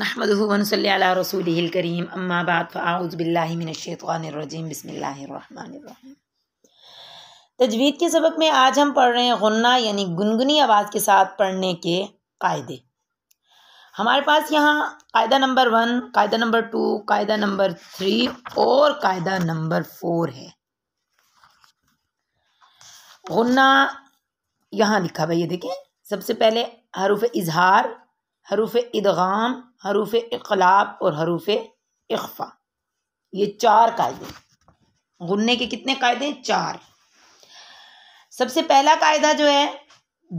الشيطان الرجيم करीम الله الرحمن الرحيم तजवीद के सबक में आज हम पढ़ रहे हैं गन्ना यानी गुनगुनी आवाज़ के साथ पढ़ने के कायदे हमारे पास यहाँ कायदा नंबर वन कायदा नंबर टू कायदा नंबर थ्री और कायदा नंबर फोर है गन्ना यहाँ लिखा हुआ ये देखें सबसे पहले हरूफ इजहार हरूफ इदगाम हरूफ इकलाब और हरूफ इख्फा ये चार कायदे गुन्ने के कितने कायदे चार सबसे पहला कायदा जो है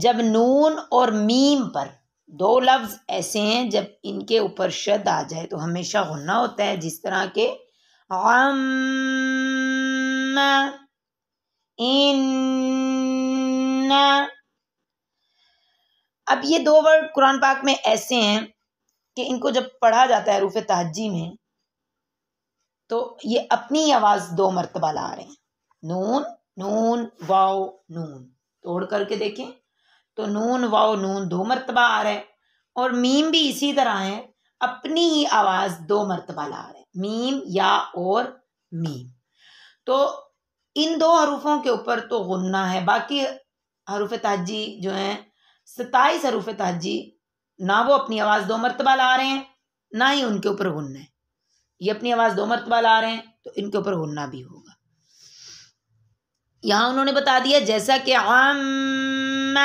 जब नून और मीम पर दो लफ्ज़ ऐसे हैं जब इनके ऊपर शद आ जाए तो हमेशा गुन्ना होता है जिस तरह के इन्ना अब ये दो वर्ड कुरान पाक में ऐसे हैं कि इनको जब पढ़ा जाता है रूफ तहजी में तो ये अपनी आवाज़ दो मरतबा ला रहे हैं नून नून वाओ नून तोड़ करके देखें तो नून वाओ नून दो मरतबा आ रहा है और मीम भी इसी तरह है अपनी ही आवाज़ दो मरतबा ला रहे हैं मीम या और मीम तो इन दो हरूफों के ऊपर तो गुन्ना है बाकी हरूफ तहजी जो हैं सताईस हरूफ तहजी ना वो अपनी आवाज़ दो मरतबा ला रहे हैं ना ही उनके ऊपर घुनना है ये अपनी आवाज़ दो मरतबा ला रहे हैं तो इनके ऊपर गुनना भी होगा यहां उन्होंने बता दिया जैसा कि आम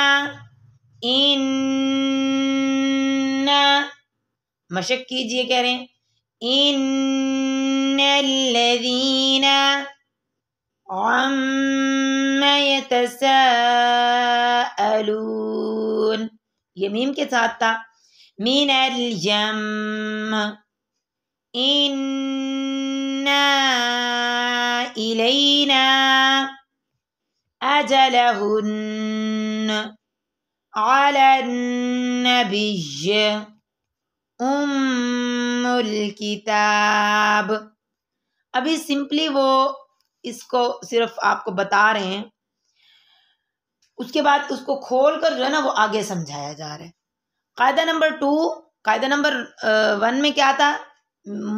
इन मशक कीजिए कह रहे हैं इन लदीना यतसाअलून ये मीम के साथ था मीन यम इन्ना इलैना अजलहुन على النبي उम किताब अभी सिंपली वो इसको सिर्फ आपको बता रहे हैं उसके बाद उसको खोल कर जो है ना वो आगे समझाया जा रहा है कायदा नंबर टू कायदा नंबर वन में क्या था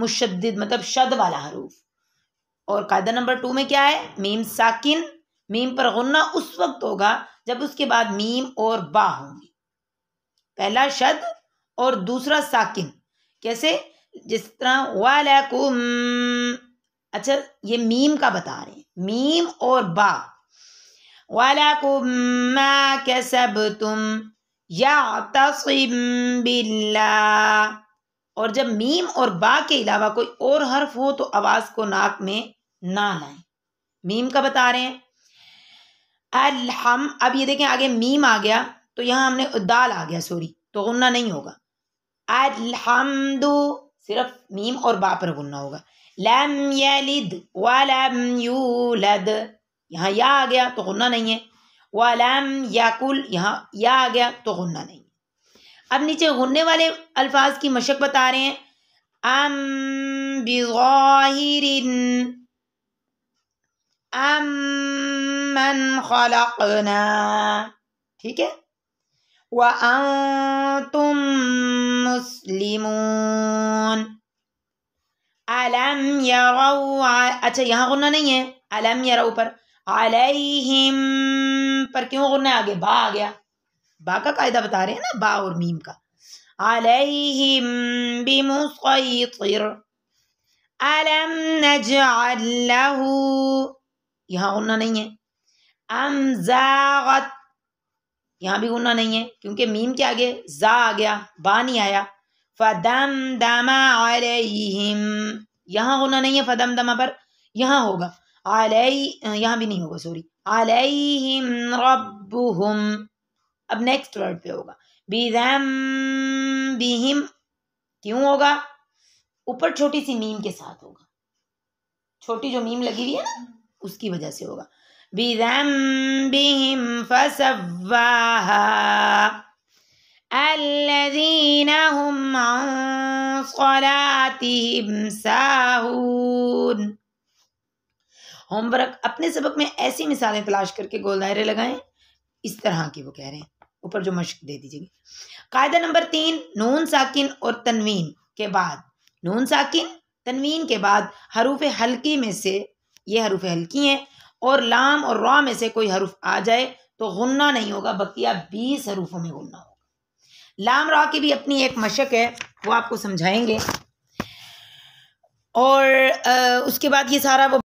मुशद मतलब शद वाला हरूफ और कायदा नंबर टू में क्या है मीम साकिन मीम पर गुन्ना उस वक्त होगा जब उसके बाद मीम और बा होंगी पहला शद और दूसरा साकिन कैसे जिस तरह वालकुम अच्छा ये मीम का बता रहे हैं मीम और बा वलकुम कसबतुम यातसिम बिल्ला और जब मीम और बा के अलावा कोई और हर्फ हो तो आवाज़ को नाक में ना लाएं मीम का बता रहे हैं अलहम अब ये देखें आगे मीम आ गया तो यहाँ हमने दाल आ गया सॉरी तो गुन्ना नहीं होगा अलहमदु सिर्फ मीम और बा पर गुन्ना होगा लम यलिद वलम यूलद यहाँ या आ गया तो गुन्ना नहीं है वालम याकुल यहाँ या आ गया तो गुन्ना नहीं अब नीचे गुन्ने वाले अल्फाज की मशक बता रहे हैं अम बिन अमन खलकना ठीक है व तुम मुस्लिम अलम अच्छा यहाँ गुन्ना नहीं है अलम यरो पर अलहिम पर क्यों गुन्ना आगे बा आ गया बा का कायदा बता रहे हैं ना बा और मीम का अलहिम बिमुसैतिर अलम नजअल लहू यहाँ गुना नहीं है अमजागत यहाँ भी गुना नहीं है क्योंकि मीम के आगे जा आ गया बा नहीं आया फदम दमा अलहिम यहाँ गुना नहीं है फदम दमा पर यहाँ होगा अलई यहाँ भी नहीं होगा सॉरी अलैहिम रब्बुहुम अब नेक्स्ट वर्ड पे होगा बीम क्यों होगा ऊपर छोटी सी मीम के साथ होगा छोटी जो मीम लगी हुई है ना उसकी वजह से होगा बिहिम फसवाहा الذين هم होमवर्क अपने सबक में ऐसी मिसालें तलाश करके गोल दायरे लगाएं इस तरह की वो कह रहे हैं ऊपर जो मश्क दे दीजिएगा कायदा नंबर तीन नून साकिन और तनवीन के बाद नून साकिन तनवीन के बाद हरूफ हल्की में से ये हरूफ हल्की हैं और लाम और रॉ में से कोई हरूफ आ जाए तो गुन्ना नहीं होगा बकिया बीस हरूफों में गुन्ना होगा लाम रॉ की भी अपनी एक मशक है वो आपको समझाएंगे और आ, उसके बाद ये सारा वो